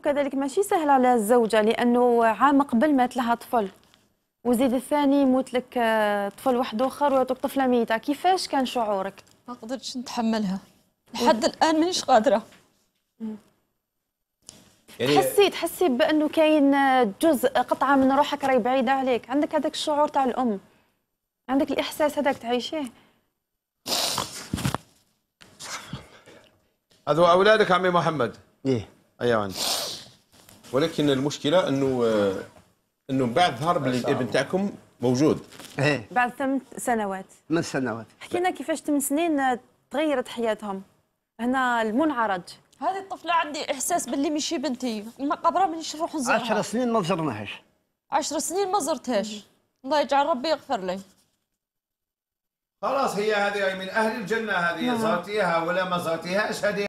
وكذلك ماشي سهل على الزوجه لانه عام قبل مات لها طفل وزيد الثاني يموت لك آه، طفل واحد اخر ويعطوك طفله ميته كيفاش كان شعورك ما قدرتش نتحملها لحد الان مانيش قادره يعني حسيت تحسي بانه كاين آه، جزء قطعه من روحك راهي بعيده عليك عندك هذاك الشعور تاع الام عندك الاحساس هذاك تعيشيه هذو اولادك عمي محمد ايه ايوه عندي ولكن المشكله انه آه، انه بعد ظهر باللي الابن تاعكم موجود ايه بعد ثمان سنوات ثمان سنوات حكينا كيفاش ثمان سنين تغيرت حياتهم هنا المنعرج هذه الطفله عندي احساس باللي ماشي بنتي المقبره مانيش نروح نزورها 10 سنين ما زرناهاش 10 سنين ما زرتهاش الله يجعل ربي يغفر لي خلاص هي هذه من اهل الجنه هذه نعم. زرتيها ولا ما زرتيهاش هذه